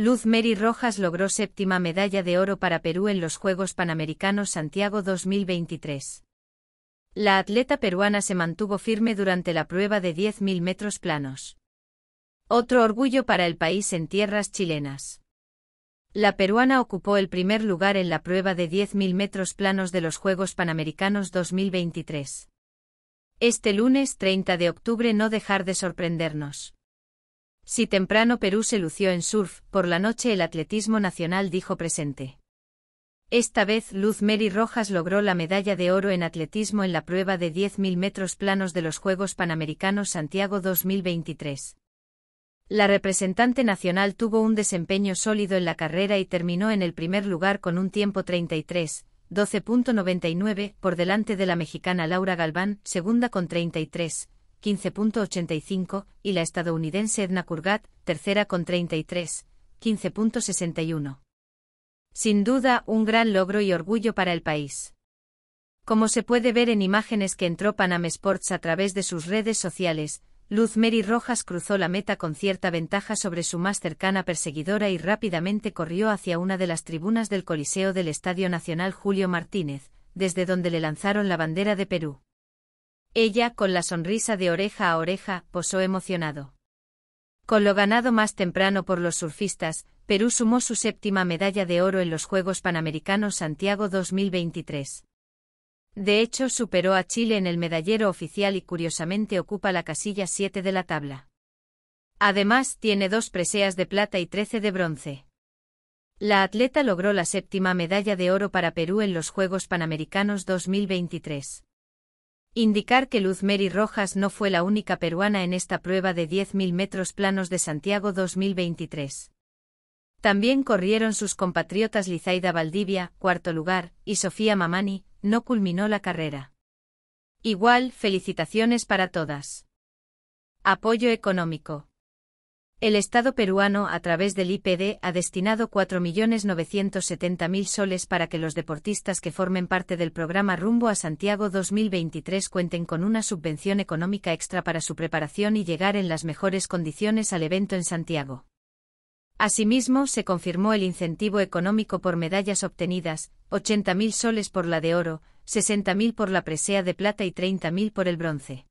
Luz Mary Rojas logró séptima medalla de oro para Perú en los Juegos Panamericanos Santiago 2023. La atleta peruana se mantuvo firme durante la prueba de 10.000 metros planos. Otro orgullo para el país en tierras chilenas. La peruana ocupó el primer lugar en la prueba de 10.000 metros planos de los Juegos Panamericanos 2023. Este lunes 30 de octubre no dejar de sorprendernos. Si temprano Perú se lució en surf, por la noche el atletismo nacional dijo presente. Esta vez Luz Mary Rojas logró la medalla de oro en atletismo en la prueba de 10.000 metros planos de los Juegos Panamericanos Santiago 2023. La representante nacional tuvo un desempeño sólido en la carrera y terminó en el primer lugar con un tiempo 33, 12.99, por delante de la mexicana Laura Galván, segunda con 33, 15.85, y la estadounidense Edna Kurgat, tercera con 33, 15.61. Sin duda, un gran logro y orgullo para el país. Como se puede ver en imágenes que entró Panam Sports a través de sus redes sociales, Luz Mary Rojas cruzó la meta con cierta ventaja sobre su más cercana perseguidora y rápidamente corrió hacia una de las tribunas del Coliseo del Estadio Nacional Julio Martínez, desde donde le lanzaron la bandera de Perú. Ella, con la sonrisa de oreja a oreja, posó emocionado. Con lo ganado más temprano por los surfistas, Perú sumó su séptima medalla de oro en los Juegos Panamericanos Santiago 2023. De hecho, superó a Chile en el medallero oficial y curiosamente ocupa la casilla 7 de la tabla. Además, tiene dos preseas de plata y 13 de bronce. La atleta logró la séptima medalla de oro para Perú en los Juegos Panamericanos 2023. Indicar que Luz Mary Rojas no fue la única peruana en esta prueba de 10.000 metros planos de Santiago 2023. También corrieron sus compatriotas Lizaida Valdivia, cuarto lugar, y Sofía Mamani, no culminó la carrera. Igual, felicitaciones para todas. Apoyo económico. El Estado peruano, a través del IPD, ha destinado 4.970.000 soles para que los deportistas que formen parte del programa Rumbo a Santiago 2023 cuenten con una subvención económica extra para su preparación y llegar en las mejores condiciones al evento en Santiago. Asimismo, se confirmó el incentivo económico por medallas obtenidas, 80.000 soles por la de oro, 60.000 por la presea de plata y 30.000 por el bronce.